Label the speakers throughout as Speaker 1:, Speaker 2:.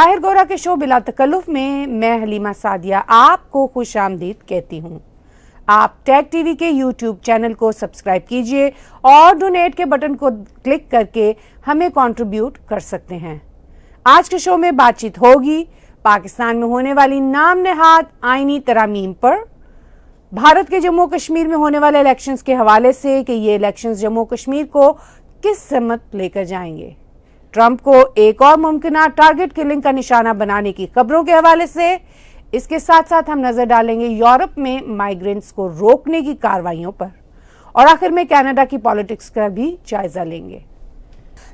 Speaker 1: ताहिर गोरा के शो बिला तकल्लुफ में मैं हलीमा सादिया आपको खुश आमदीद कहती हूँ आप टैग टीवी के यूट्यूब चैनल को सब्सक्राइब कीजिए और डोनेट के बटन को क्लिक करके हमें कंट्रीब्यूट कर सकते हैं आज के शो में बातचीत होगी पाकिस्तान में होने वाली नाम नेहाद आईनी तरामीम पर भारत के जम्मू कश्मीर में होने वाले इलेक्शंस के हवाले से कि ये इलेक्शंस जम्मू कश्मीर को किस समत लेकर जाएंगे ट्रंप को एक और मुमकिन टारगेट किलिंग का निशाना बनाने की खबरों के हवाले से इसके साथ साथ हम नजर डालेंगे यूरोप में माइग्रेंट्स को रोकने की कार्रवाइयों पर और आखिर में कनाडा की पॉलिटिक्स का भी जायजा लेंगे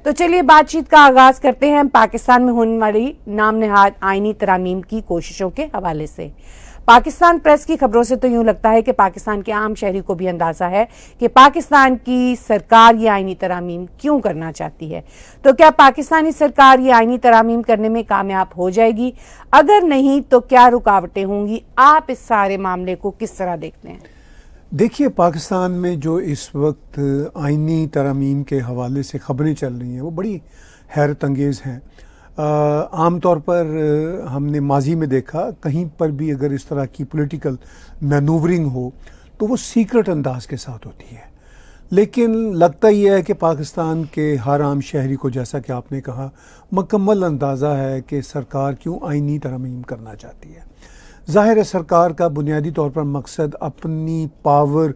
Speaker 1: तो चलिए बातचीत का आगाज करते हैं पाकिस्तान में होने वाली नाम नहाद आईनी तरामीम की कोशिशों के हवाले से पाकिस्तान प्रेस की खबरों से तो यूं लगता है कि पाकिस्तान के आम शहरी को भी अंदाजा है कि पाकिस्तान की सरकार ये आईनी तरामीम क्यों करना चाहती है तो क्या पाकिस्तानी सरकार ये आईनी तरामीम करने में कामयाब हो जाएगी अगर नहीं तो क्या रुकावटें होंगी आप इस सारे मामले को किस तरह देखते हैं
Speaker 2: देखिए पाकिस्तान में जो इस वक्त आइनी तरामीम के हवाले से खबरें चल रही हैं वो बड़ी हैरत अंगेज़ हैं आमतौर पर हमने माजी में देखा कहीं पर भी अगर इस तरह की पॉलिटिकल मैनूवरिंग हो तो वो सीक्रेट अंदाज के साथ होती है लेकिन लगता यह है कि पाकिस्तान के हर आम शहरी को जैसा कि आपने कहा मकम्मल अंदाज़ा है कि सरकार क्यों आइनी तरमीम करना चाहती है ज़ाहिर है सरकार का बुनियादी तौर पर मकसद अपनी पावर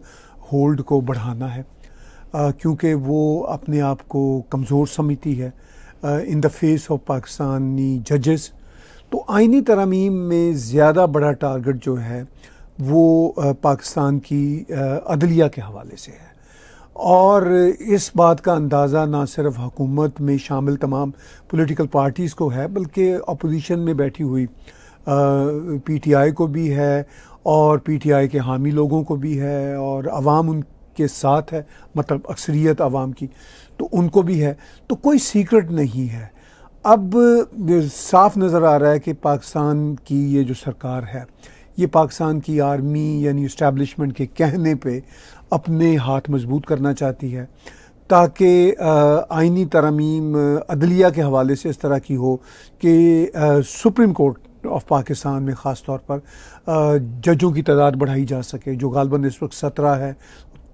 Speaker 2: होल्ड को बढ़ाना है क्योंकि वो अपने आप को कमज़ोर समझती है in the face of Pakistani जजेस तो आइनी तरमीम में ज़्यादा बड़ा टारगेट जो है वो uh, पाकिस्तान की uh, अदलिया के हवाले से है और इस बात का अंदाज़ा ना सिर्फ हुकूमत में शामिल तमाम पॉलिटिकल पार्टीज़ को है बल्कि अपोजिशन में बैठी हुई पीटीआई uh, को भी है और पीटीआई के हामी लोगों को भी है और आवाम उन के साथ है मतलब अक्सरियत आवाम की तो उनको भी है तो कोई सीक्रेट नहीं है अब साफ नज़र आ रहा है कि पाकिस्तान की ये जो सरकार है ये पाकिस्तान की आर्मी यानी इस्टेबलिशमेंट के कहने पे अपने हाथ मजबूत करना चाहती है ताकि आइनी तरमीम अदलिया के हवाले से इस तरह की हो कि सुप्रीम कोर्ट ऑफ पाकिस्तान में ख़ास तौर पर जजों की तादाद बढ़ाई जा सके जो गालबन इस वक्त सत्रह है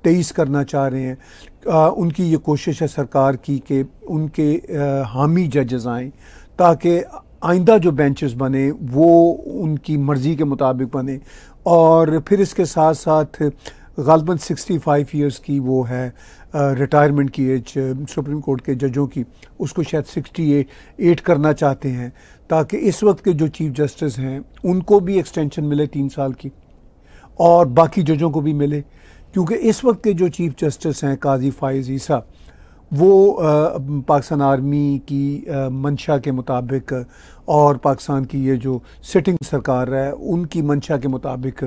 Speaker 2: तेईस करना चाह रहे हैं आ, उनकी ये कोशिश है सरकार की कि उनके आ, हामी जजेस आएँ ताकि आइंदा जो बेंचेस बने वो उनकी मर्ज़ी के मुताबिक बने और फिर इसके साथ साथ सिक्सटी 65 ईयर्स की वो है रिटायरमेंट की एज सुप्रीम कोर्ट के जजों की उसको शायद 68 एट करना चाहते हैं ताकि इस वक्त के जो चीफ जस्टिस हैं उनको भी एक्सटेंशन मिले तीन साल की और बाकी जजों को भी मिले क्योंकि इस वक्त के जो चीफ जस्टिस हैं काजी फायज़ ईसा वो पाकिस्तान आर्मी की मंशा के मुताबिक और पाकिस्तान की ये जो सिटिंग सरकार है उनकी मंशा के मुताबिक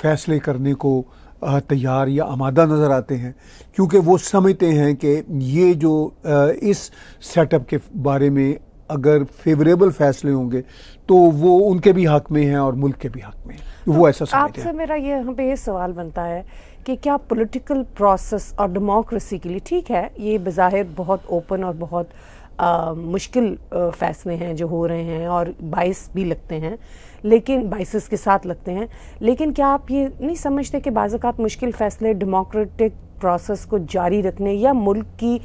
Speaker 2: फैसले करने को तैयार या आमादा नज़र आते हैं क्योंकि वो समझते हैं कि ये जो इस सेटअप के बारे में अगर फेवरेबल फैसले होंगे तो वो उनके भी हक में हैं और मुल्क के भी हक में हैं वो तो ऐसा आपसे
Speaker 1: मेरा ये यहाँ पे ये सवाल बनता है कि क्या पॉलिटिकल प्रोसेस और डेमोक्रेसी के लिए ठीक है ये बज़ाहिर बहुत ओपन और बहुत आ, मुश्किल फैसले हैं जो हो रहे हैं और बाइस भी लगते हैं लेकिन बाइसिस के साथ लगते हैं लेकिन क्या आप ये नहीं समझते कि बाज़ात मुश्किल फ़ैसले डेमोक्रेटिक प्रोसेस को जारी रखने या मुल्क की आ,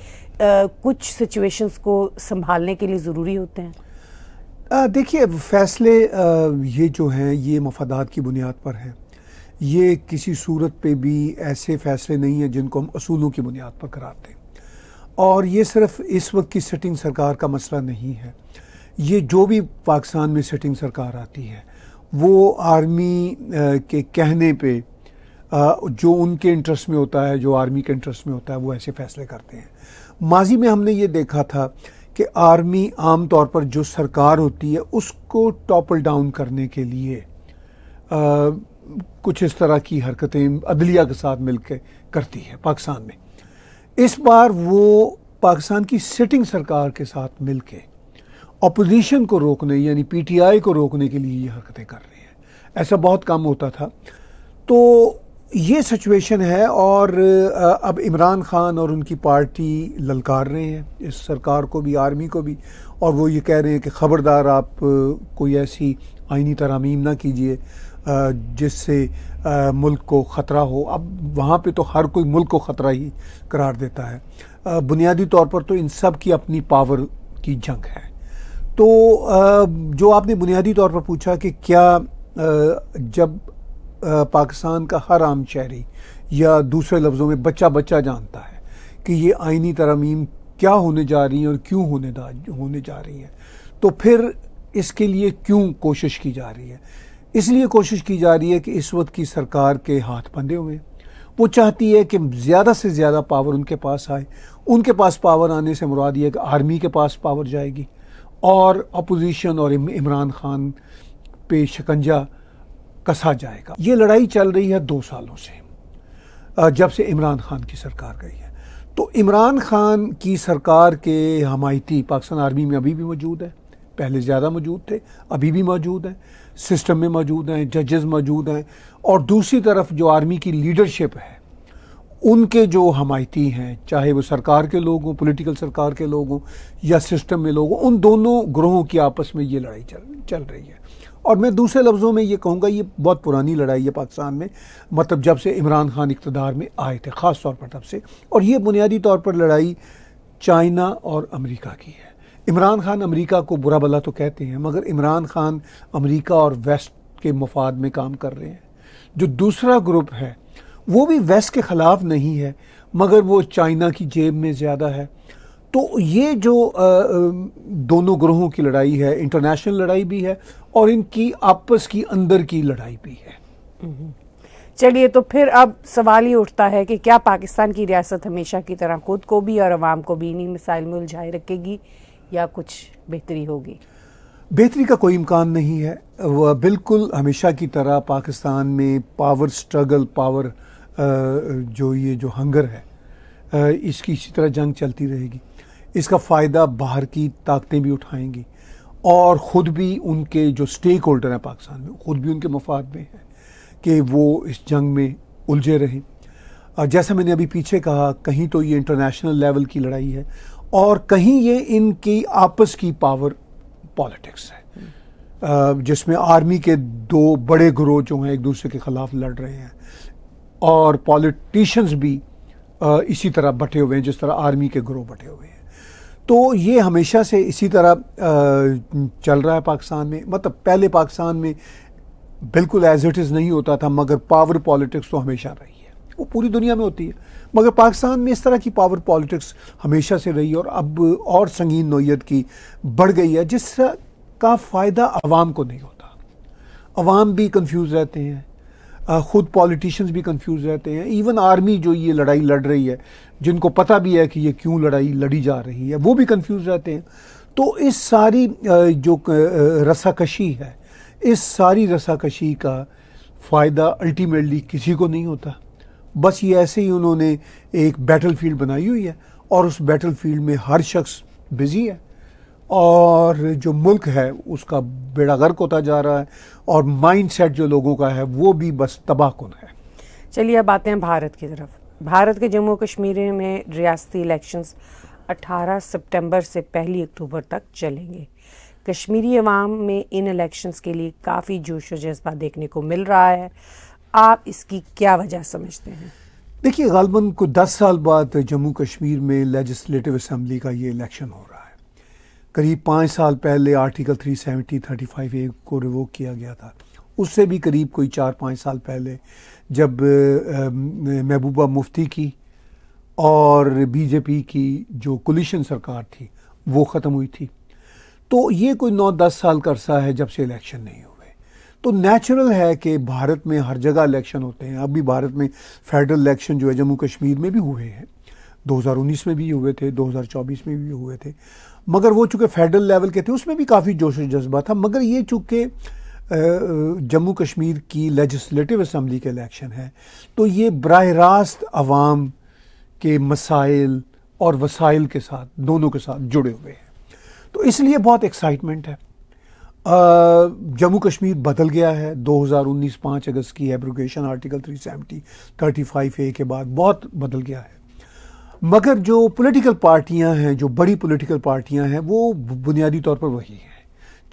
Speaker 1: कुछ सिचुएशंस को संभालने के लिए ज़रूरी होते हैं
Speaker 2: देखिए फैसले ये जो हैं ये मफादात की बुनियाद पर हैं ये किसी सूरत पे भी ऐसे फैसले नहीं हैं जिनको हम असूलों की बुनियाद पर कराते हैं और ये सिर्फ इस वक्त की सेटिंग सरकार का मसला नहीं है ये जो भी पाकिस्तान में सेटिंग सरकार आती है वो आर्मी के कहने पे जो उनके इंटरेस्ट में होता है जो आर्मी के इंटरेस्ट में होता है वो ऐसे फैसले करते हैं माजी में हमने ये देखा था कि आर्मी आम तौर पर जो सरकार होती है उसको टॉपल डाउन करने के लिए आ, कुछ इस तरह की हरकतें अदलिया के साथ मिलकर करती है पाकिस्तान में इस बार वो पाकिस्तान की सिटिंग सरकार के साथ मिलकर अपोजिशन को रोकने यानी पीटीआई को रोकने के लिए ये हरकतें कर रहे हैं ऐसा बहुत कम होता था तो ये सिचुएशन है और अब इमरान खान और उनकी पार्टी ललकार रहे हैं इस सरकार को भी आर्मी को भी और वो ये कह रहे हैं कि ख़बरदार आप कोई ऐसी आइनी तरामीम ना कीजिए जिससे मुल्क को ख़तरा हो अब वहाँ पे तो हर कोई मुल्क को ख़तरा ही करार देता है बुनियादी तौर पर तो इन सब की अपनी पावर की जंग है तो जो आपने बुनियादी तौर पर पूछा कि क्या जब पाकिस्तान का हर आम शहरी या दूसरे लफ्ज़ों में बच्चा बच्चा जानता है कि ये आइनी तरमीम क्या होने जा रही हैं और क्यों होने होने जा रही हैं तो फिर इसके लिए क्यों कोशिश की जा रही है इसलिए कोशिश की जा रही है कि इस वक्त की सरकार के हाथ बंधे हुए हैं वो चाहती है कि ज़्यादा से ज़्यादा पावर उनके पास आए उनके पास पावर आने से मुराद ये कि आर्मी के पास पावर जाएगी और अपोजिशन और इमरान खान पे शिकंजा कसा जाएगा ये लड़ाई चल रही है दो सालों से जब से इमरान खान की सरकार गई है तो इमरान खान की सरकार के हमायती पाकिस्तान आर्मी में अभी भी मौजूद है पहले ज़्यादा मौजूद थे अभी भी मौजूद हैं सिस्टम में मौजूद हैं जजेस मौजूद हैं और दूसरी तरफ जो आर्मी की लीडरशिप है उनके जो हमायती हैं चाहे वो सरकार के लोग हों पोलिटिकल सरकार के लोग हों या सिस्टम में लोग हों उन दोनों ग्रोहों की आपस में ये लड़ाई चल चल रही है और मैं दूसरे लफ्ज़ों में ये कहूँगा ये बहुत पुरानी लड़ाई है पाकिस्तान में मतलब जब से इमरान खान इकतदार में आए थे ख़ास तौर पर तब से और ये बुनियादी तौर पर लड़ाई चाइना और अमरीका की है इमरान खान अमरीका को बुरा भला तो कहते हैं मगर इमरान खान अमरीका और वेस्ट के मफाद में काम कर रहे हैं जो दूसरा ग्रुप है वो भी वेस्ट के ख़िलाफ़ नहीं है मगर वो चाइना की जेब में ज़्यादा है तो ये जो दोनों ग्रोहों की लड़ाई है इंटरनेशनल लड़ाई भी है और इनकी आपस की अंदर की लड़ाई भी है
Speaker 1: चलिए तो फिर अब सवाल ये उठता है कि क्या पाकिस्तान की रियासत हमेशा की तरह खुद को भी और आवाम को भी इन्हीं मिसाइल में उलझाए रखेगी या कुछ बेहतरी होगी
Speaker 2: बेहतरी का कोई इम्कान नहीं है वह बिल्कुल हमेशा की तरह पाकिस्तान में पावर स्ट्रगल पावर जो ये जो हंगर है इसकी इसी तरह जंग चलती रहेगी इसका फ़ायदा बाहर की ताकतें भी उठाएंगी और ख़ुद भी उनके जो स्टेक होल्डर हैं पाकिस्तान में ख़ुद भी उनके मफाद में हैं कि वो इस जंग में उलझे रहें जैसा मैंने अभी पीछे कहा कहीं तो ये इंटरनेशनल लेवल की लड़ाई है और कहीं ये इनकी आपस की पावर पॉलिटिक्स है जिसमें आर्मी के दो बड़े ग्रोह जो हैं एक दूसरे के ख़िलाफ़ लड़ रहे हैं और पॉलिटिशियंस भी इसी तरह बटे हुए हैं जिस तरह आर्मी के ग्रोह बटे हुए हैं तो ये हमेशा से इसी तरह चल रहा है पाकिस्तान में मतलब पहले पाकिस्तान में बिल्कुल एज इट इज़ नहीं होता था मगर पावर पॉलिटिक्स तो हमेशा रही है वो पूरी दुनिया में होती है मगर पाकिस्तान में इस तरह की पावर पॉलिटिक्स हमेशा से रही और अब और संगीन नोयत की बढ़ गई है जिस का फ़ायदा आवाम को नहीं होता आवाम भी कन्फ्यूज़ रहते हैं ख़ुद पॉलिटिशियंस भी कंफ्यूज रहते हैं इवन आर्मी जो ये लड़ाई लड़ रही है जिनको पता भी है कि ये क्यों लड़ाई लड़ी जा रही है वो भी कंफ्यूज रहते हैं तो इस सारी जो रसाकशी है इस सारी रसाकशी का फ़ायदा अल्टीमेटली किसी को नहीं होता बस ये ऐसे ही उन्होंने एक बैटल फील्ड बनाई हुई है और उस बैटल फील्ड में हर शख्स बिज़ी है और जो मुल्क है उसका बेड़ा गर्क होता जा रहा है और माइंडसेट जो लोगों का है वो भी बस तबाह कन है
Speaker 1: चलिए अब आते हैं भारत की तरफ भारत के जम्मू कश्मीर में रियासती इलेक्शंस 18 सितंबर से पहली अक्टूबर तक चलेंगे कश्मीरी अवाम में इन इलेक्शंस के लिए काफ़ी जोश व जज्बा देखने को मिल रहा है आप इसकी क्या वजह समझते हैं
Speaker 2: देखिए गालबन को 10 साल बाद जम्मू कश्मीर में लेजिस्लेटिव असम्बली का ये इलेक्शन हो रहा है करीब पाँच साल पहले आर्टिकल थ्री सेवेंटी ए को रिवोक किया गया था उससे भी करीब कोई चार पाँच साल पहले जब महबूबा मुफ्ती की और बीजेपी की जो कोलिशन सरकार थी वो ख़त्म हुई थी तो ये कोई नौ दस साल का अरसा है जब से इलेक्शन नहीं हुए तो नेचुरल है कि भारत में हर जगह इलेक्शन होते हैं अब भी भारत में फेडरल इलेक्शन जो है जम्मू कश्मीर में भी हुए हैं 2019 में भी हुए थे 2024 में भी हुए थे मगर वो चूँकि फेडरल लेवल के थे उसमें भी काफ़ी जोश जज्बा था मगर ये चूँकि जम्मू कश्मीर की लेजिस्लेटिव असम्बली के इलेक्शन हैं तो ये बरह रास्त आवाम के मसाइल और वसाइल के साथ दोनों के साथ जुड़े हुए हैं तो इसलिए बहुत एक्साइटमेंट है जम्मू कश्मीर बदल गया है 2019 5 अगस्त की एब्रोगेशन आर्टिकल 370 फाइव ए के बाद बहुत बदल गया है मगर जो पॉलिटिकल पार्टियां हैं जो बड़ी पॉलिटिकल पार्टियां हैं वो बुनियादी तौर पर वही हैं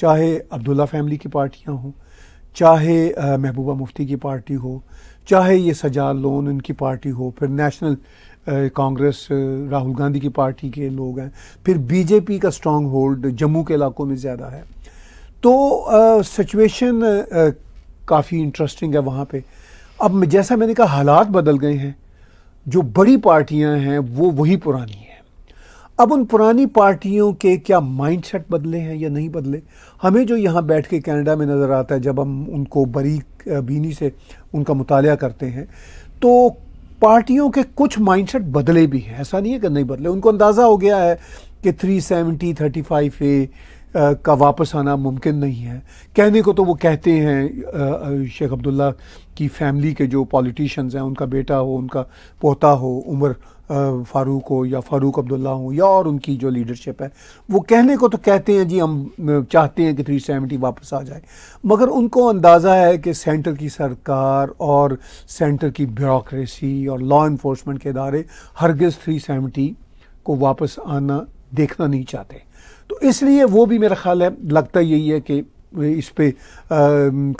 Speaker 2: चाहे अब्दुल्ला फैमिली की पार्टियाँ हों चाहे महबूबा मुफ्ती की पार्टी हो चाहे ये सजा लोन इनकी पार्टी हो फिर नेशनल कांग्रेस राहुल गांधी की पार्टी के लोग हैं फिर बीजेपी का स्ट्रॉन्ग होल्ड जम्मू के इलाकों में ज़्यादा है तो सिचुएशन काफ़ी इंटरेस्टिंग है वहाँ पे अब जैसा मैंने कहा हालात बदल गए हैं जो बड़ी पार्टियां हैं वो वही पुरानी हैं अब उन पुरानी पार्टियों के क्या माइंडसेट बदले हैं या नहीं बदले हमें जो यहाँ बैठ के कनाडा में नज़र आता है जब हम उनको बरीक बीनी से उनका मुताल करते हैं तो पार्टियों के कुछ माइंडसेट बदले भी हैं ऐसा नहीं है कि नहीं बदले उनको अंदाज़ा हो गया है कि three seventy thirty five A का वापस आना मुमकिन नहीं है कहने को तो वो कहते हैं शेख अब्दुल्ला की फैमिली के जो पॉलिटिशियंस हैं उनका बेटा हो उनका पोता हो उमर फारूक हो या फारूक अब्दुल्ला हो या और उनकी जो लीडरशिप है वो कहने को तो कहते हैं जी हम चाहते हैं कि थ्री सेवेंटी वापस आ जाए मगर उनको अंदाज़ा है कि सेंटर की सरकार और सेंटर की ब्यूरोसी और लॉ इन्फोर्समेंट के इदारे हरगज़ थ्री सेवेंटी को वापस आना देखना नहीं चाहते तो इसलिए वो भी मेरा ख्याल है लगता यही है कि इस पर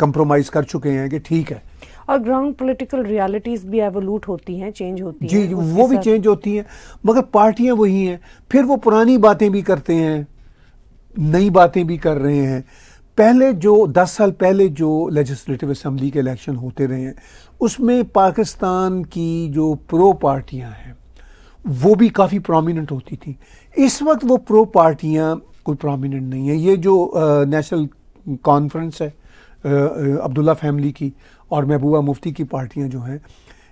Speaker 2: कंप्रोमाइज़ कर चुके हैं कि ठीक है
Speaker 1: और ग्राउंड पॉलिटिकल रियलिटीज भी एवोल्यूट होती हैं चेंज होती जी, हैं जी वो भी चेंज
Speaker 2: होती हैं मगर पार्टियां वही हैं फिर वो पुरानी बातें भी करते हैं नई बातें भी कर रहे हैं पहले जो दस साल पहले जो लेजिस्लेटिव असम्बली के इलेक्शन होते रहे हैं उसमें पाकिस्तान की जो प्रो पार्टियां हैं वो भी काफ़ी प्रोमिनेंट होती थी इस वक्त वो प्रो पार्टियां कोई प्रोमिनेंट नहीं है ये जो नेशनल कॉन्फ्रेंस है अब्दुल्ला फैमिली की और महबूबा मुफ्ती की पार्टियां जो हैं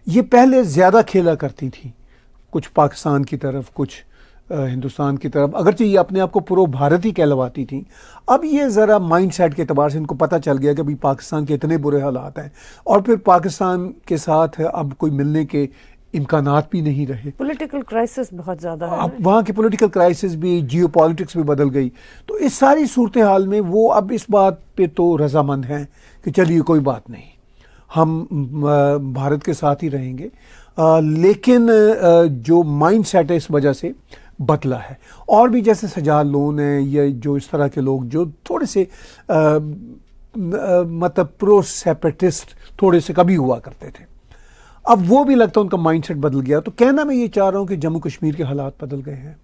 Speaker 2: ये पहले ज़्यादा खेला करती थी कुछ पाकिस्तान की तरफ कुछ हिंदुस्तान की तरफ अगरचे ये अपने आप को पूर्व भारत ही कहलवाती थी अब ये ज़रा माइंड सेट के अतबार से इनको पता चल गया कि अभी पाकिस्तान के इतने बुरे हालात हैं और फिर पाकिस्तान के साथ अब कोई मिलने के इम्कान भी नहीं रहे
Speaker 1: पोलिटिकल क्राइसिस बहुत ज़्यादा है
Speaker 2: वहाँ की पोलिटिकल क्राइसिस भी जियो पॉलिटिक्स भी बदल गई तो इस सारी सूरत हाल में वो अब इस बात पर तो रजामंद हैं कि चलिए कोई बात नहीं हम भारत के साथ ही रहेंगे आ, लेकिन आ, जो माइंड सेट है इस वजह से बदला है और भी जैसे सजा लोन है या जो इस तरह के लोग जो थोड़े से आ, मतलब प्रो सेपरेटिस्ट थोड़े से कभी हुआ करते थे अब वो भी लगता है उनका माइंडसेट बदल गया तो कहना मैं ये चाह रहा हूँ कि जम्मू कश्मीर के हालात बदल गए हैं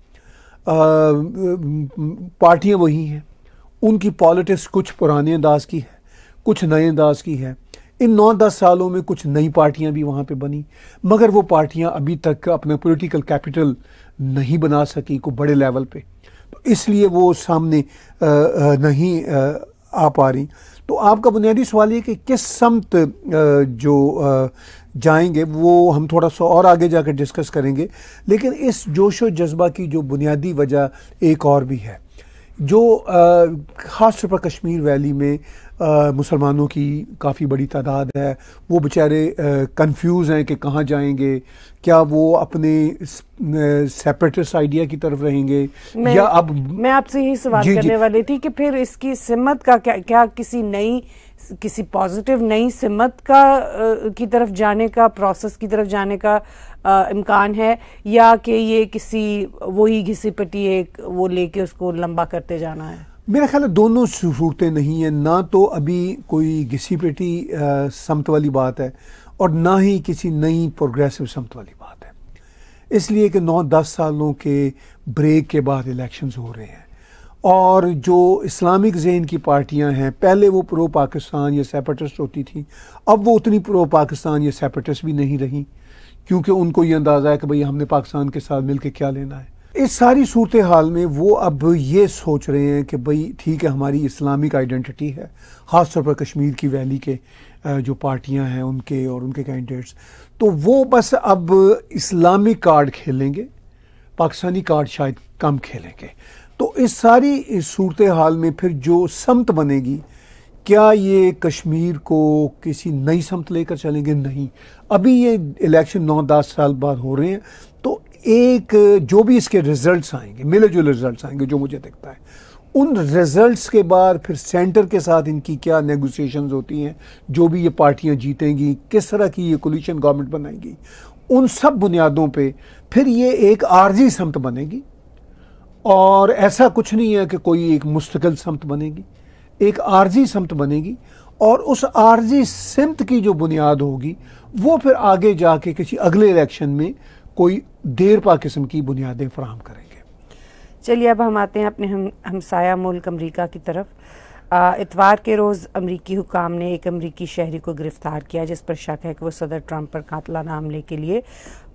Speaker 2: पार्टियाँ वही हैं उनकी पॉलिटिक्स कुछ पुराने अंदाज की है कुछ नए अंदाज की है इन नौ दस सालों में कुछ नई पार्टियां भी वहाँ पे बनी मगर वो पार्टियां अभी तक अपना पॉलिटिकल कैपिटल नहीं बना सकी को बड़े लेवल पे तो इसलिए वो सामने नहीं आ पा रही तो आपका बुनियादी सवाल ये कि किस समत जो जाएंगे वो हम थोड़ा सा और आगे जाकर डिस्कस करेंगे लेकिन इस जोश व जज्बा की जो बुनियादी वजह एक और भी है जो ख़ास तौर पर कश्मीर वैली में मुसलमानों की काफ़ी बड़ी तादाद है वो बेचारे कंफ्यूज हैं कि कहाँ जाएंगे क्या वो अपने सेपरेटिस्ट आइडिया की तरफ रहेंगे या अब मैं
Speaker 1: आपसे यही सवाल जी, करने जी, वाली थी कि फिर इसकी सिमत का क्या क्या किसी नई किसी पॉजिटिव नई सिमत का की तरफ जाने का प्रोसेस की तरफ जाने का इम्कान है या कि ये किसी वही घसी पटी एक वो लेके उसको लंबा करते जाना है मेरा
Speaker 2: ख्याल है दोनों सूरतें नहीं हैं ना तो अभी कोई घिसी पिटी समत वाली बात है और ना ही किसी नई प्रोग्रेसिव समत वाली बात है इसलिए कि नौ दस सालों के ब्रेक के बाद इलेक्शंस हो रहे हैं और जो इस्लामिक जहन की पार्टियां हैं पहले वो प्रो पाकिस्तान या सेपरेटिस्ट होती थी अब वो उतनी प्रो पाकिस्तान या सेपरेटिस्ट भी नहीं रही क्योंकि उनको ये अंदाज़ा है कि भाई हमने पाकिस्तान के साथ मिल के क्या लेना है इस सारी सूरत हाल में वो अब ये सोच रहे हैं कि भाई ठीक है हमारी इस्लामिक आइडेंटिटी है ख़ासतौर पर कश्मीर की वैली के जो पार्टियां हैं उनके और उनके कैंडिडेट्स तो वो बस अब इस्लामिक कार्ड खेलेंगे पाकिस्तानी कार्ड शायद कम खेलेंगे तो इस सारी सूरत हाल में फिर जो समत बनेगी क्या ये कश्मीर को किसी नई समत लेकर चलेंगे नहीं अभी ये इलेक्शन नौ दस साल बाद हो रहे हैं तो एक जो भी इसके रिजल्ट्स आएंगे मिले जुले रिजल्ट्स आएंगे जो मुझे दिखता है उन रिजल्ट्स के बाद फिर सेंटर के साथ इनकी क्या नेगोशिएशन होती हैं जो भी ये पार्टियां जीतेंगी किस तरह की ये कोलिशन गवर्नमेंट बनाएगी उन सब बुनियादों पे फिर ये एक आर्जी समत बनेगी और ऐसा कुछ नहीं है कि कोई एक मुस्तकिल समत बनेगी एक आरजी समत बनेगी और उस आरजी समत की जो बुनियाद होगी वो फिर आगे जाके किसी अगले इलेक्शन में कोई देर पा किस्म की बुनियादें फ्राहम करेंगे
Speaker 1: चलिए अब हम आते हैं अपने हम हमसाया मुल्क अमरीका की तरफ इतवार के रोज़ अमरीकी हुकाम ने एक अमरीकी शहरी को गिरफ़्तार किया जिस पर शक है कि वो सदर ट्रंप पर कातलाना हमले के लिए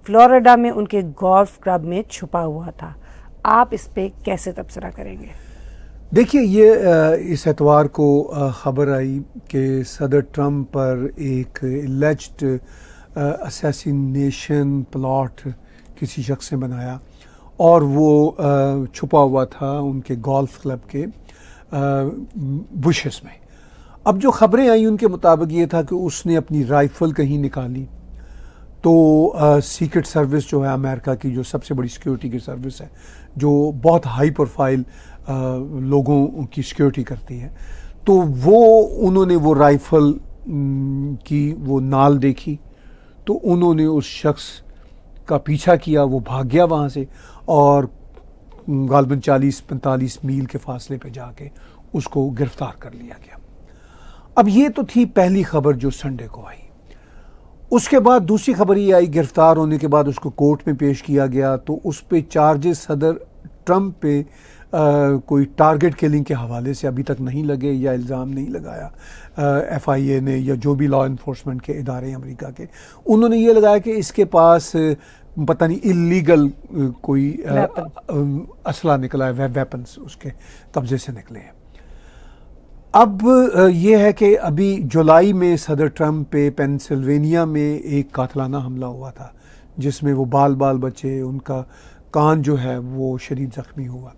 Speaker 1: फ्लोरिडा में उनके गोल्फ क्लब में छुपा हुआ था आप इस पर कैसे तबसरा करेंगे
Speaker 2: देखिए ये इस एतवार को ख़बर आई कि सदर ट्रम्प पर एक एलेज्ड असैसिनेशन प्लॉट किसी शख्स ने बनाया और वो छुपा हुआ था उनके गोल्फ क्लब के बुशेस में अब जो ख़बरें आई उनके मुताबिक ये था कि उसने अपनी राइफ़ल कहीं निकाली तो सीक्रेट सर्विस जो है अमेरिका की जो सबसे बड़ी सिक्योरिटी की सर्विस है जो बहुत हाई प्रोफाइल लोगों की सिक्योरिटी करती है तो वो उन्होंने वो राइफल की वो नाल देखी तो उन्होंने उस शख्स का पीछा किया वो भाग गया वहाँ से और गालबन 40-45 मील के फासले पे जाके उसको गिरफ्तार कर लिया गया अब ये तो थी पहली खबर जो संडे को आई उसके बाद दूसरी खबर ये आई गिरफ्तार होने के बाद उसको कोर्ट में पेश किया गया तो उस पर चार्जेस सदर ट्रम्प पे कोई टारगेट किलिंग के हवाले से अभी तक नहीं लगे या इल्ज़ाम नहीं लगाया एफ़ आई ए ने या जो भी लॉ इन्फोर्समेंट के इदारे हैं अमरीका के उन्होंने ये लगाया कि इसके पास पता नहीं इलीगल कोई असला निकला है वे, वेपन्स उसके कब्जे से निकले हैं अब यह है कि अभी जुलाई में सदर ट्रम्प पे पेंसिल्वेनिया में एक कातलाना हमला हुआ था जिसमें वो बाल बाल बचे उनका कान जो है वो शरीर ज़ख्मी हुआ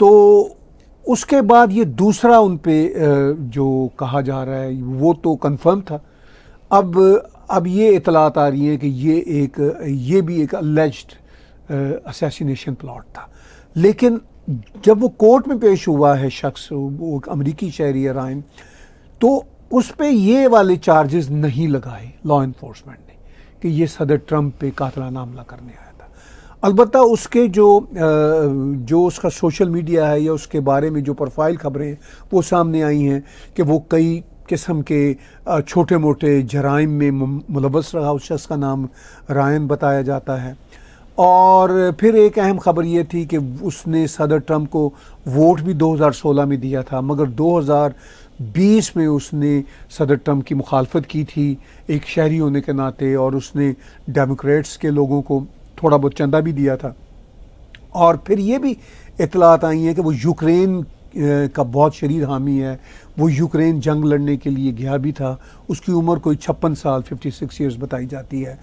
Speaker 2: तो उसके बाद ये दूसरा उन पर जो कहा जा रहा है वो तो कंफर्म था अब अब ये इतलात आ रही है कि ये एक ये भी एक अलेज्ड असैसिनेशन प्लाट था लेकिन जब वो कोर्ट में पेश हुआ है शख्स वो अमरीकी शहरी रायम तो उस पर ये वाले चार्जेस नहीं लगाए लॉ इन्फोर्समेंट ने कि ये सदर ट्रम्प पे कातला नामला करने आया अलबत् उसके जो जो उसका सोशल मीडिया है या उसके बारे में जो प्रोफाइल खबरें वो सामने आई हैं कि वो कई किस्म के छोटे मोटे जराइम में मुलवस रहा उस शख्स का नाम रायन बताया जाता है और फिर एक अहम खबर ये थी कि उसने सदर ट्रम्प को वोट भी 2016 में दिया था मगर 2020 में उसने सदर ट्रम्प की मुखालफत की थी एक शहरी होने के नाते और उसने डेमोक्रेट्स के लोगों को थोड़ा बहुत चंदा भी दिया था और फिर ये भी इतलात आई हैं कि वो यूक्रेन का बहुत शरीर हामी है वो यूक्रेन जंग लड़ने के लिए गया भी था उसकी उम्र कोई छप्पन साल 56 सिक्स ईयर्स बताई जाती है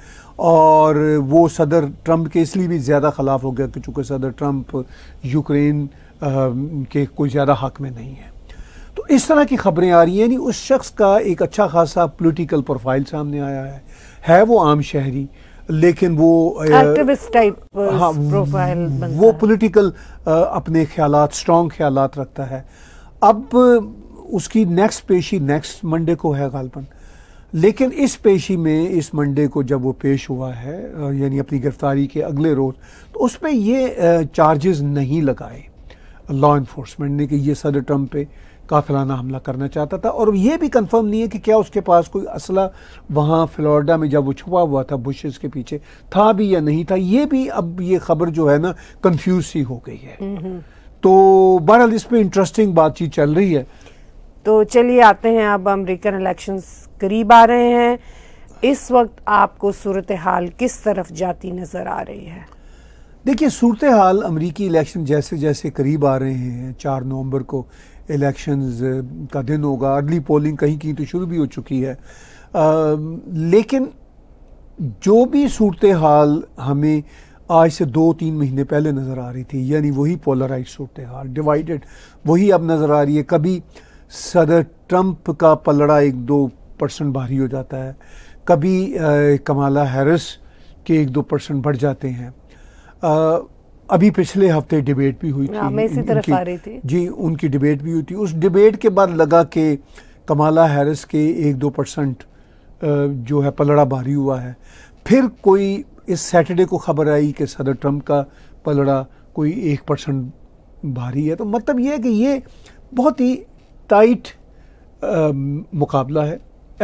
Speaker 2: और वो सदर ट्रंप के इसलिए भी ज़्यादा ख़िलाफ़ हो गया कि चूँकि सदर ट्रंप यूक्रेन के कोई ज़्यादा हक में नहीं है तो इस तरह की खबरें आ रही हैं यानी उस शख्स का एक अच्छा खासा पोलिटिकल प्रोफाइल सामने आया है है वो आम शहरी लेकिन वो एक्टिविस्ट
Speaker 1: टाइप uh, हाँ, प्रोफाइल
Speaker 2: वो पॉलिटिकल अपने ख्याल स्ट्रॉन्ग ख्याल रखता है अब उसकी नेक्स्ट पेशी नेक्स्ट मंडे को है गालपन लेकिन इस पेशी में इस मंडे को जब वो पेश हुआ है यानी अपनी गिरफ्तारी के अगले रोज तो उस पर ये चार्जेस नहीं लगाए लॉ इन्फोर्समेंट ने कि ये सदर ट्रम्प पे काफिलाना हमला करना चाहता था और ये भी कंफर्म नहीं है कि क्या उसके पास कोई असला वहाँ फ्लोरिडा में जब वो छुपा हुआ था बुशेस के पीछे था भी या नहीं था ये भी अब ये खबर जो है ना कंफ्यूज सी हो गई है तो बहरहाल इस पर इंटरेस्टिंग बातचीत चल रही है
Speaker 1: तो चलिए आते हैं अब अमरीकन इलेक्शन करीब आ रहे हैं इस वक्त आपको सूरत हाल किस तरफ जाती नज़र आ रही है
Speaker 2: देखिए सूरत हाल अमरीकी इलेक्शन जैसे जैसे करीब आ रहे हैं चार नवंबर को इलेक्शंस uh, का दिन होगा अर्ली पोलिंग कहीं कहीं तो शुरू भी हो चुकी है आ, लेकिन जो भी सूरत हाल हमें आज से दो तीन महीने पहले नज़र आ रही थी यानी वही पोलराइज सूरत हाल डिवाइडेड वही अब नज़र आ रही है कभी सदर ट्रंप का पलड़ा एक दो परसेंट भारी हो जाता है कभी आ, कमाला हैरिस के एक दो परसेंट बढ़ जाते हैं आ, अभी पिछले हफ्ते डिबेट भी हुई हाँ, थी मैं इसी तरफ आ रही थी जी उनकी डिबेट भी हुई थी उस डिबेट के बाद लगा कि कमाला हैरिस के एक दो परसेंट जो है पलड़ा भारी हुआ है फिर कोई इस सैटरडे को खबर आई कि सदर ट्रम्प का पलड़ा कोई एक परसेंट भारी है तो मतलब ये है कि ये बहुत ही टाइट मुकाबला है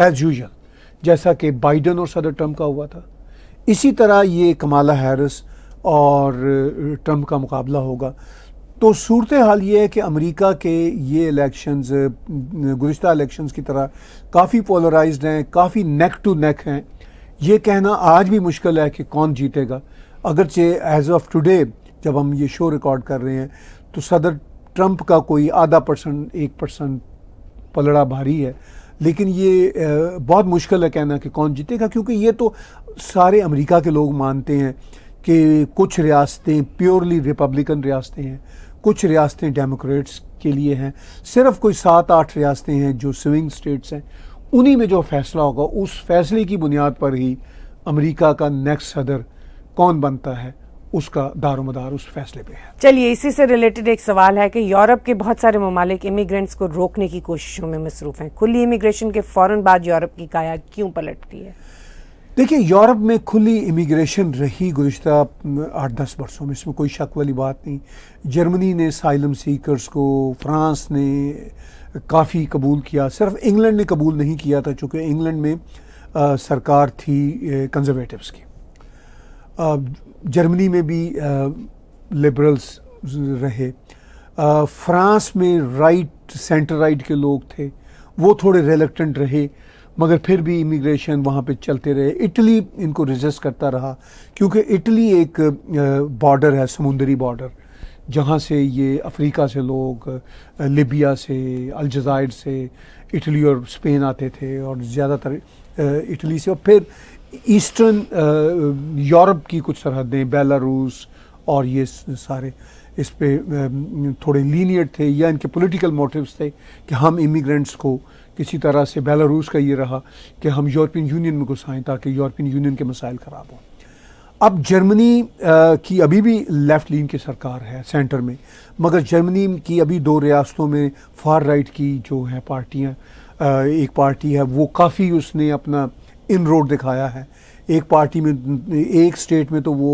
Speaker 2: एज़ यूजल जैसा कि बाइडन और सदर ट्रम्प का हुआ था इसी तरह ये कमाला हैरिस और ट्रम्प का मुकाबला होगा तो सूरत हाल ये है कि अमेरिका के ये इलेक्शंस गुज्त इलेक्शंस की तरह काफ़ी पोलराइज्ड हैं काफ़ी नेक टू नेक हैं ये कहना आज भी मुश्किल है कि कौन जीतेगा अगरचे एज ऑफ टुडे जब हम ये शो रिकॉर्ड कर रहे हैं तो सदर ट्रंप का कोई आधा परसेंट एक परसेंट पलड़ा भारी है लेकिन ये बहुत मुश्किल है कहना कि कौन जीतेगा क्योंकि ये तो सारे अमेरिका के लोग मानते हैं कि कुछ रियासतें प्योरली रिपब्लिकन रियासतें हैं कुछ रियासतें डेमोक्रेट्स के लिए हैं सिर्फ कोई सात आठ रियासतें हैं जो स्विंग स्टेट्स हैं उन्हीं में जो फैसला होगा उस फैसले की बुनियाद पर ही अमेरिका का नेक्स्ट सदर कौन बनता है उसका दारोमदार उस फैसले पे है
Speaker 1: चलिए इसी से रिलेटेड एक सवाल है कि यूरोप के बहुत सारे ममालिक इमिग्रेंट्स को रोकने की कोशिशों में मसरूफ हैं खुली इमिग्रेशन के फौरन बाद यूरोप की काया क्यों पलटती है
Speaker 2: देखिए यूरोप में खुली इमिग्रेशन रही गुज्त आठ दस वर्षों में इसमें कोई शक वाली बात नहीं जर्मनी ने साइलम सीकर्स को फ्रांस ने काफ़ी कबूल किया सिर्फ इंग्लैंड ने कबूल नहीं किया था चूँकि इंग्लैंड में आ, सरकार थी कंजर्वेटिव्स की आ, जर्मनी में भी आ, लिबरल्स रहे आ, फ्रांस में राइट सेंटर राइट के लोग थे वो थोड़े रिलेक्टेंट रहे मगर फिर भी इमिग्रेशन वहाँ पे चलते रहे इटली इनको रिजिस्ट करता रहा क्योंकि इटली एक बॉर्डर है समुंदरी बॉर्डर जहाँ से ये अफ्रीका से लोग लिबिया से अलजायर से इटली और स्पेन आते थे और ज़्यादातर इटली से और फिर ईस्टर्न यूरोप की कुछ सरहदें बेलारूस और ये सारे इस पे थोड़े लीनियट थे या इनके पॉलिटिकल मोटिव्स थे कि हम इमिग्रेंट्स को किसी तरह से बेलारूस का ये रहा कि हम यूरोपियन यूनियन में घुसाएं ताकि यूरोपियन यूनियन के मसाइल ख़राब हों अब जर्मनी की अभी भी लेफ़्ट लीन की सरकार है सेंटर में मगर जर्मनी की अभी दो रियासतों में फार राइट की जो है पार्टियाँ एक पार्टी है वो काफ़ी उसने अपना इन रोड दिखाया है एक पार्टी में एक स्टेट में तो वो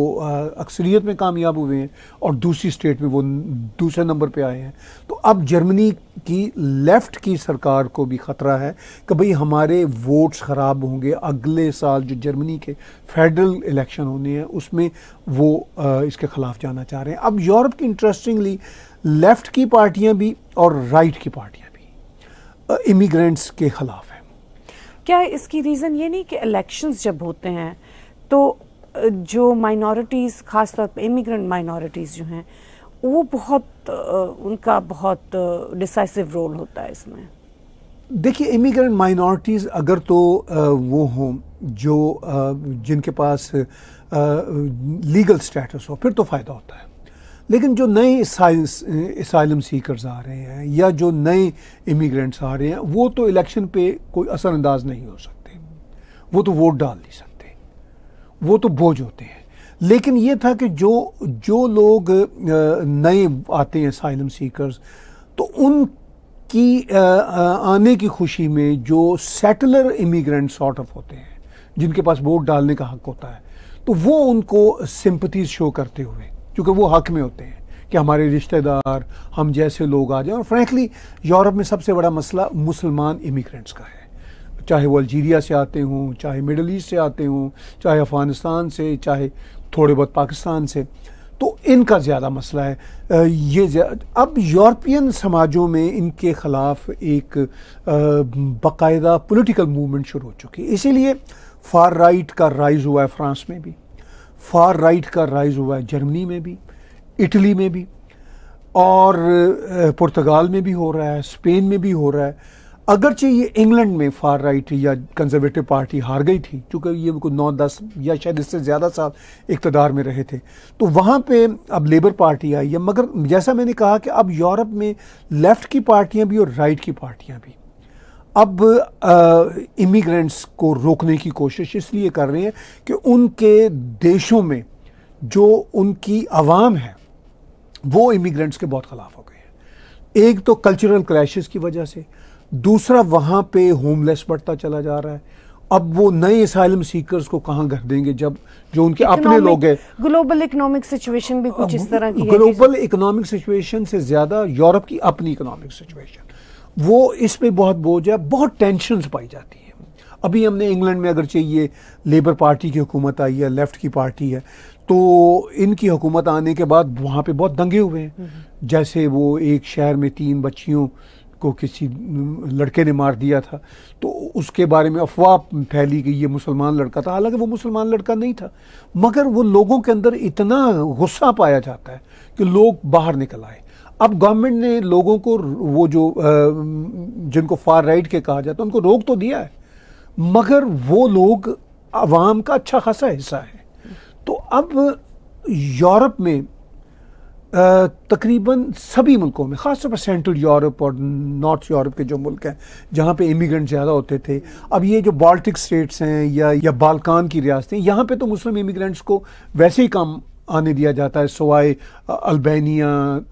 Speaker 2: अक्सरियत में कामयाब हुए हैं और दूसरी स्टेट में वो दूसरे नंबर पे आए हैं तो अब जर्मनी की लेफ़्ट की सरकार को भी ख़तरा है कि भाई हमारे वोट्स ख़राब होंगे अगले साल जो जर्मनी के फेडरल इलेक्शन होने हैं उसमें वो इसके ख़िलाफ़ जाना चाह रहे हैं अब यूरोप की इंटरेस्टिंगली लेफ़्ट की पार्टियाँ भी और राइट की पार्टियाँ भी इमिग्रेंट्स के ख़िलाफ़
Speaker 1: क्या इसकी रीज़न ये नहीं कि इलेक्शंस जब होते हैं तो जो माइनॉरिटीज़ ख़ास तौर पे इमिग्रेंट माइनॉरिटीज़ जो हैं वो बहुत उनका बहुत डिसाइसिव रोल होता है इसमें
Speaker 2: देखिए इमिग्रेंट माइनॉरिटीज़ अगर तो वो हों जो जिनके पास लीगल स्टेटस हो फिर तो फ़ायदा होता है लेकिन जो नए इसम सीकर्स आ रहे हैं या जो नए इमिग्रेंट्स आ रहे हैं वो तो इलेक्शन पे कोई असरअंदाज नहीं हो सकते वो तो वोट डाल नहीं सकते वो तो बोझ होते हैं लेकिन ये था कि जो जो लोग नए आते हैं साइलम सीकर्स तो उनकी आने की खुशी में जो सेटलर इमिग्रेंट सॉर्ट ऑफ होते हैं जिनके पास वोट डालने का हक होता है तो वो उनको सिंपथीज शो करते हुए क्योंकि वो हक में होते हैं कि हमारे रिश्तेदार हम जैसे लोग आ जाए और फ्रेंकली यूरोप में सबसे बड़ा मसला मुसलमान इमिग्रेंट्स का है चाहे वो अल्जीरिया से आते हों चाहे मिडल ईस्ट से आते हों चाहे अफ़गानिस्तान से चाहे थोड़े बहुत पाकिस्तान से तो इनका ज़्यादा मसला है ये अब यूरोपियन समाजों में इनके ख़िलाफ़ एक बाकायदा पॉलिटिकल मूवमेंट शुरू हो चुकी है इसीलिए फार राइट का राइज़ हुआ है फ्रांस में भी फार राइट का राइज हुआ है जर्मनी में भी इटली में भी और पुर्तगाल में भी हो रहा है स्पेन में भी हो रहा है अगरचे ये इंग्लैंड में फार राइट या कंजर्वेटिव पार्टी हार गई थी चूँकि ये कोई नौ दस या शायद इससे ज़्यादा साल इकतदार में रहे थे तो वहाँ पे अब लेबर पार्टी आई है मगर जैसा मैंने कहा कि अब यूरोप में लेफ़्ट की पार्टियाँ भी और राइट की पार्टियाँ भी अब इमिग्रेंट्स को रोकने की कोशिश इसलिए कर रहे हैं कि उनके देशों में जो उनकी आवाम है वो इमिग्रेंट्स के बहुत ख़िलाफ़ हो गए हैं एक तो कल्चरल क्राइसिस की वजह से दूसरा वहाँ पे होमलेस बढ़ता चला जा रहा है अब वो नए असाइलम सीकर्स को कहाँ घर देंगे जब जो उनके अपने लोग हैं
Speaker 1: ग्लोबल इकोनॉमिक सिचुएशन भी कुछ इस तरह की ग्लोबल
Speaker 2: इकोनॉमिक सिचुएशन से ज़्यादा यूरोप की अपनी इकोनॉमिक सिचुएशन वो इस पर बहुत बोझ है बहुत टेंशन पाई जाती है अभी हमने इंग्लैंड में अगर चाहिए लेबर पार्टी की हुकूमत आई है लेफ्ट की पार्टी है तो इनकी हुकूमत आने के बाद वहाँ पे बहुत दंगे हुए हैं हम्म। जैसे वो एक शहर में तीन बच्चियों को किसी लड़के ने मार दिया था तो उसके बारे में अफवाह फैली कि ये मुसलमान लड़का था हालांकि वो मुसलमान लड़का नहीं था मगर वो लोगों के अंदर इतना गुस्सा पाया जाता है कि लोग बाहर निकल आए अब गवर्नमेंट ने लोगों को वो जो जिनको फार राइट के कहा जाता है उनको रोक तो दिया है मगर वो लोग आवाम का अच्छा खासा हिस्सा है तो अब यूरोप में तकरीबन सभी मुल्कों में ख़ासतौर पर सेंट्रल यूरोप और नॉर्थ यूरोप के जो मुल्क हैं जहाँ पे इमिग्रेंट ज़्यादा होते थे अब ये जो बाल्टिक स्टेट्स हैं या या बालकान की रियासतें यहाँ पे तो मुस्लिम इमिग्रेंट्स को वैसे ही कम आने दिया जाता है सवाए अल्बेनिया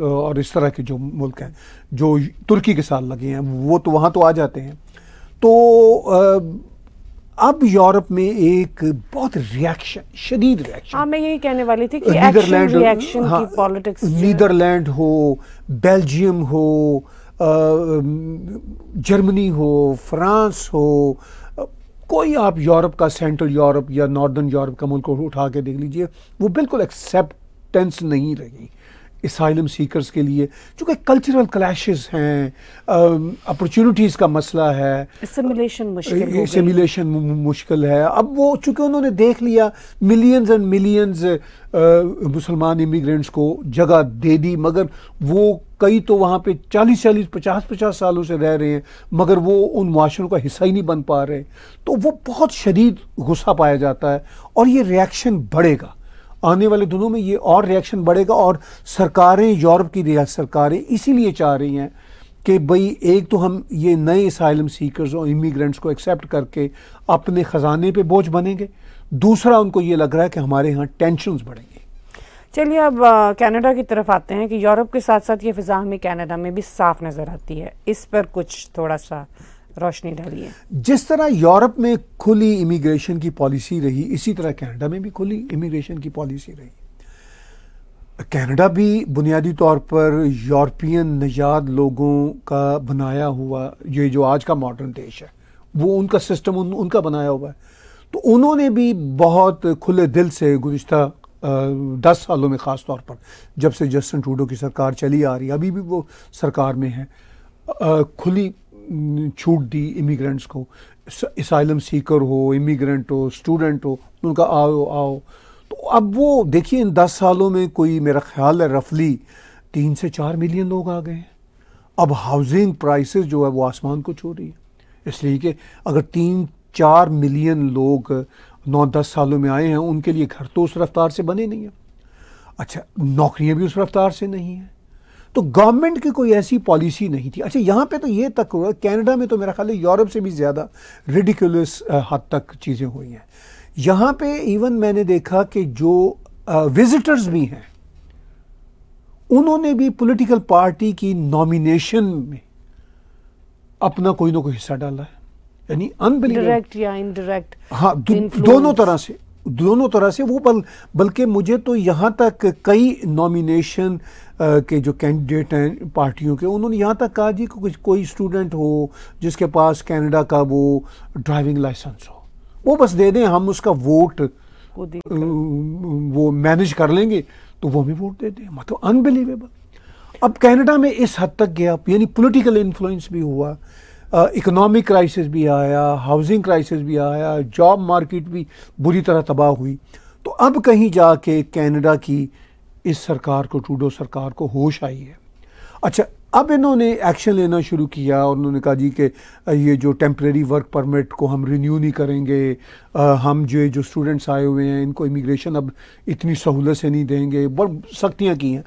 Speaker 2: और इस तरह के जो मुल्क हैं जो तुर्की के साथ लगे हैं वो तो वहाँ तो आ जाते हैं तो अब यूरोप में एक बहुत रिएक्शन शदीद रिएक्शन
Speaker 1: हाँ मैं यही कहने वाली थी कि नीदरलैंड रिएक्शन हाँ, की पॉलिटिक्स नीदरलैंड
Speaker 2: हो बेल्जियम हो जर्मनी हो फ्रांस हो कोई आप यूरोप का सेंट्रल यूरोप या नॉर्दर्न यूरोप का मुल्क उठा के देख लीजिए वो बिल्कुल एक्सेप्टेंस नहीं रही इसाइलम सीकर्स के लिए चूँकि कल्चरल क्लैशेज हैं अपॉर्चुनिटीज़ um, का मसला है
Speaker 1: सिमुलेशन मुश्किल
Speaker 2: मुश्किल है अब वो चूँकि उन्होंने देख लिया मिलियंस एंड मिलियंस मुसलमान इमिग्रेंट्स को जगह दे दी मगर वो कई तो वहाँ पे चालीस चालीस पचास पचास सालों से रह रहे हैं मगर वो उन माशरों का हिस्सा ही नहीं बन पा रहे तो वो बहुत शदीद गुस्सा पाया जाता है और ये रिएक्शन बढ़ेगा आने वाले दिनों में ये और रिएक्शन बढ़ेगा और सरकारें यूरोप की सरकारें इसीलिए चाह रही हैं कि भाई एक तो हम ये नए साइलम सीकर्स और इमिग्रेंट्स को एक्सेप्ट करके अपने ख़जाने पे बोझ बनेंगे दूसरा उनको ये लग रहा है कि हमारे यहाँ टेंशन बढ़ेंगे
Speaker 1: चलिए अब कनाडा की तरफ आते हैं कि यूरोप के साथ साथ ये फिजा हमें कनाडा में भी साफ नज़र आती है इस पर कुछ थोड़ा सा रोशनी डाली है
Speaker 2: जिस तरह यूरोप में खुली इमिग्रेशन की पॉलिसी रही इसी तरह कनाडा में भी खुली इमिग्रेशन की पॉलिसी रही कनाडा भी बुनियादी तौर पर यूरोपियन नजाद लोगों का बनाया हुआ ये जो आज का मॉडर्न देश है वो उनका सिस्टम उन, उनका बनाया हुआ है तो उन्होंने भी बहुत खुले दिल से गुज्त दस सालों में ख़ास तौर पर जब से जस्टिन ट्रूडो की सरकार चली आ रही है अभी भी वो सरकार में है आ, खुली छूट दी इमिग्रेंट्स को इसाइलम सीकर हो इमिग्रेंट हो स्टूडेंट हो उनका आओ आओ तो अब वो देखिए इन दस सालों में कोई मेरा ख्याल है रफली तीन से चार मिलियन लोग आ गए हैं अब हाउसिंग प्राइसेस जो है वो आसमान को छू रही है इसलिए कि अगर तीन चार मिलियन लोग नौ दस सालों में आए हैं उनके लिए घर तो उस रफ्तार से बने नहीं है अच्छा नौकरियां भी उस रफ्तार से नहीं हैं तो गवर्नमेंट की कोई ऐसी पॉलिसी नहीं थी अच्छा यहाँ पे तो ये तक हुआ कनाडा में तो मेरा ख्याल है यूरोप से भी ज़्यादा रेडिकुलस हद तक चीज़ें हुई हैं यहाँ पे इवन मैंने देखा कि जो विजिटर्स भी हैं उन्होंने भी पॉलिटिकल पार्टी की नॉमिनेशन में अपना कोई ना कोई हिस्सा डाला है यानी अनबिलीवेबल डायरेक्ट
Speaker 1: या इनडायरेक्ट
Speaker 2: हाँ दो, दोनों तरह से दोनों तरह से वो बल बल्कि मुझे तो यहाँ तक कई नॉमिनेशन के जो कैंडिडेट हैं पार्टियों के उन्होंने यहाँ तक कहा जी कुछ कोई स्टूडेंट हो जिसके पास कनाडा का वो ड्राइविंग लाइसेंस हो वो बस दे दें हम उसका वोट वो मैनेज कर लेंगे तो वो भी वोट दे दें मतलब अनबिलीवेबल अब कनाडा में इस हद तक गया यानी पॉलिटिकल इन्फ्लुएंस भी हुआ इकनॉमिक uh, क्राइसिस भी आया हाउसिंग क्राइसिस भी आया जॉब मार्केट भी बुरी तरह तबाह हुई तो अब कहीं जाके कनाडा की इस सरकार को टूडो सरकार को होश आई है अच्छा अब इन्होंने एक्शन लेना शुरू किया और उन्होंने कहा जी कि ये जो टेम्प्रेरी वर्क परमिट को हम रिन्यू नहीं करेंगे आ, हम जो जो स्टूडेंट्स आए हुए हैं इनको इमिग्रेशन अब इतनी सहूलत से नहीं देंगे बड़ सख्तियाँ की हैं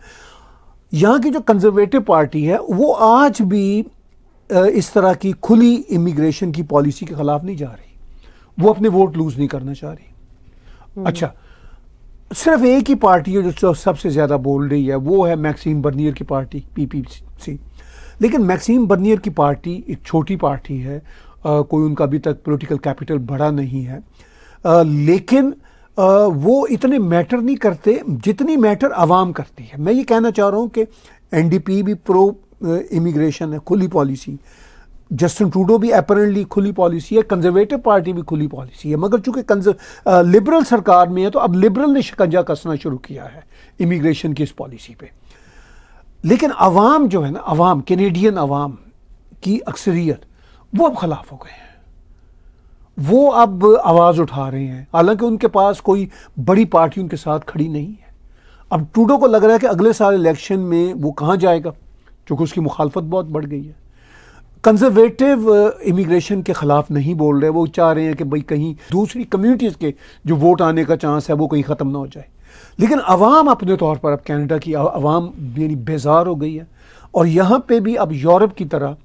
Speaker 2: यहाँ की जो कंजर्वेटिव पार्टी है वो आज भी इस तरह की खुली इमिग्रेशन की पॉलिसी के खिलाफ नहीं जा रही वो अपने वोट लूज नहीं करना चाह रही हम्म। अच्छा सिर्फ एक ही पार्टी है जो सबसे ज़्यादा बोल रही है वो है मैक्सिम बर्नियर की पार्टी पीपीसी लेकिन मैक्सिम बर्नियर की पार्टी एक छोटी पार्टी है आ, कोई उनका अभी तक पॉलिटिकल कैपिटल बढ़ा नहीं है आ, लेकिन आ, वो इतने मैटर नहीं करते जितनी मैटर आवाम करती है मैं ये कहना चाह रहा हूँ कि एनडीपी भी प्रो इमिग्रेशन uh, है खुली पॉलिसी जस्टिन ट्रूडो भी अपरेंटली खुली पॉलिसी है कंजर्वेटिव पार्टी भी खुली पॉलिसी है मगर चूंकि लिबरल uh, सरकार में है तो अब लिबरल ने शिकंजा कसना शुरू किया है इमिग्रेशन की इस पॉलिसी पे लेकिन अवाम जो है ना आवाम कैनेडियन अवाम की अक्सरियत वो अब खिलाफ हो गए हैं वो अब आवाज़ उठा रहे हैं हालांकि उनके पास कोई बड़ी पार्टी उनके साथ खड़ी नहीं है अब टूडो को लग रहा है कि अगले साल इलेक्शन में वो कहाँ जाएगा क्योंकि उसकी मुखालफत बहुत बढ़ गई है कंजर्वेटिव इमिग्रेशन uh, के ख़िलाफ़ नहीं बोल रहे वो चाह रहे हैं कि भाई कहीं दूसरी कम्युनिटीज़ के जो वोट आने का चांस है वो कहीं ख़त्म ना हो जाए लेकिन आवाम अपने तौर पर अब कैनेडा की आवाम यानी बेजार हो गई है और यहाँ पर भी अब यूरोप की तरह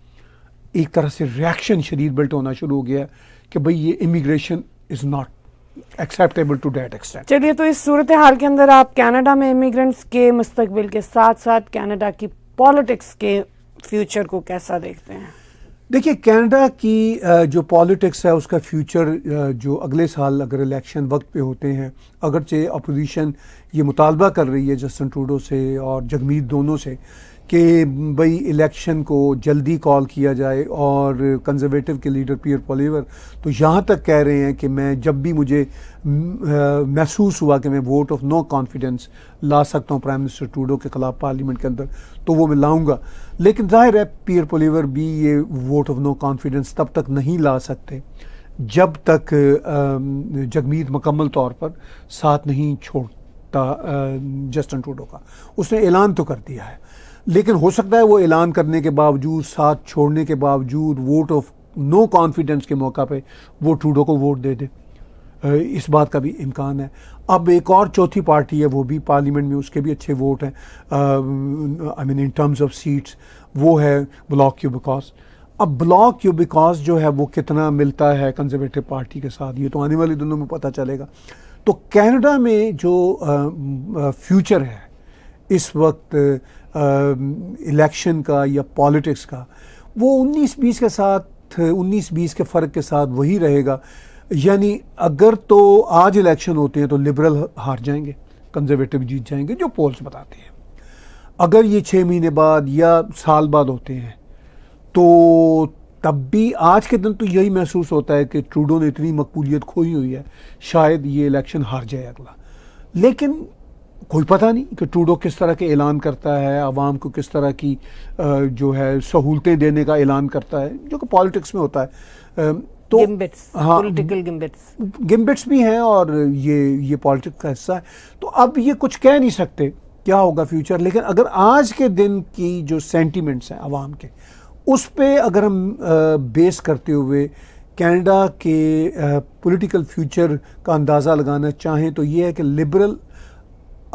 Speaker 2: एक तरह से रिएक्शन शरीर बिल्ट होना शुरू हो गया है कि भाई ये immigration is not acceptable to that extent
Speaker 1: चलिए तो इस सूरत हाल के अंदर आप कनाडा में इमिग्रेंट्स के मुस्तबिल के साथ साथ कनाडा की पॉलिटिक्स के फ्यूचर को कैसा देखते हैं
Speaker 2: देखिए कनाडा की जो पॉलिटिक्स है उसका फ्यूचर जो अगले साल अगर इलेक्शन वक्त पे होते हैं अगरचे अपोजिशन ये मुतालबा कर रही है जस्टिन ट्रूडो से और जगमीत दोनों से कि भाई इलेक्शन को जल्दी कॉल किया जाए और कंजर्वेटिव के लीडर पीयर पोलीवर तो यहाँ तक कह रहे हैं कि मैं जब भी मुझे महसूस हुआ कि मैं वोट ऑफ नो कॉन्फिडेंस ला सकता हूँ प्राइम मिनिस्टर टूडो के खिलाफ पार्लियामेंट के अंदर तो वो मैं लाऊंगा लेकिन जाहिर है पीयर पोलीवर भी ये वोट ऑफ नो कॉन्फिडेंस तब तक नहीं ला सकते जब तक जगमीत मुकम्मल तौर पर साथ नहीं छोड़ता जस्टिन टूडो का उसने ऐलान तो कर दिया है लेकिन हो सकता है वो ऐलान करने के बावजूद साथ छोड़ने के बावजूद वोट ऑफ नो कॉन्फिडेंस के मौका पे वो ट्रूडो को वोट दे दे इस बात का भी इम्कान है अब एक और चौथी पार्टी है वो भी पार्लियामेंट में उसके भी अच्छे वोट हैं I mean in terms of seats वो है ब्लॉक यू बिकॉज अब ब्लॉक यू बिकॉज जो है वो कितना मिलता है कंजर्वेटिव पार्टी के साथ ये तो आने वाले दिनों में पता चलेगा तो कनाडा में जो फ्यूचर है इस वक्त इलेक्शन का या पॉलिटिक्स का वो 19-20 के साथ 19-20 के फ़र्क के साथ वही रहेगा यानी अगर तो आज इलेक्शन होते हैं तो लिबरल हार जाएंगे कंजर्वेटिव जीत जाएंगे जो पोल्स बताते हैं अगर ये छः महीने बाद या साल बाद होते हैं तो तब भी आज के दिन तो यही महसूस होता है कि ट्रूडो ने इतनी मकबूलियत खोई हुई है शायद ये इलेक्शन हार जाए अगला लेकिन कोई पता नहीं कि टूडो किस तरह के ऐलान करता है आवाम को किस तरह की जो है सहूलतें देने का ऐलान करता है जो कि पॉलिटिक्स में होता है तो गिम्बिट्स हाँ पॉलिटिकल
Speaker 1: गिम्बिट्स गिम्बिट्स
Speaker 2: भी हैं और ये ये पॉलिटिक्स का हिस्सा है तो अब ये कुछ कह नहीं सकते क्या होगा फ्यूचर लेकिन अगर आज के दिन की जो सेंटिमेंट्स हैं आवाम के उस पर अगर हम बेस करते हुए कैनेडा के पॉलिटिकल फ्यूचर का अंदाज़ा लगाना चाहें तो ये है कि लिबरल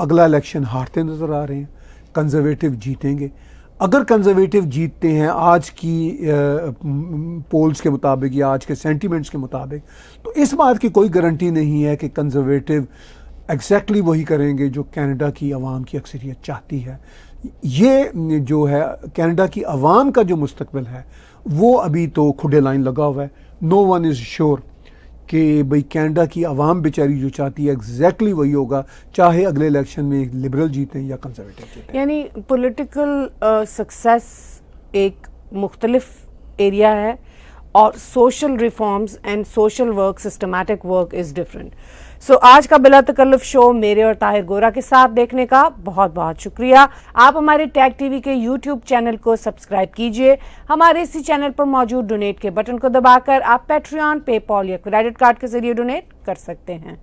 Speaker 2: अगला इलेक्शन हारते नज़र आ रहे हैं कंजर्वेटिव जीतेंगे अगर कंजर्वेटिव जीतते हैं आज की पोल्स के मुताबिक या आज के सेंटीमेंट्स के मुताबिक तो इस बात की कोई गारंटी नहीं है कि कंजर्वेटिव एग्जैक्टली exactly वही करेंगे जो कनाडा की आवाम की अक्सरियत चाहती है ये जो है कनाडा की आवाम का जो मुस्तबिल है वो अभी तो खुडे लाइन लगा हुआ है नो वन इज़ श्योर कि भाई कैनेडा की आवाम बेचारी जो चाहती है एग्जैक्टली वही होगा चाहे अगले इलेक्शन में लिबरल जीतें या
Speaker 1: कंजर्वेटिव जीतें यानी पॉलिटिकल सक्सेस uh, एक मुख्तलिफ एरिया है और social reforms and social work systematic work is different so so, आज का बिला तकल्लुफ शो मेरे और ताहिर गोरा के साथ देखने का बहुत बहुत शुक्रिया आप हमारे टैग टीवी के यूट्यूब चैनल को सब्सक्राइब कीजिए हमारे इसी चैनल पर मौजूद डोनेट के बटन को दबाकर आप पेट्रियन पेपॉल या क्रेडिट कार्ड के जरिए डोनेट कर सकते हैं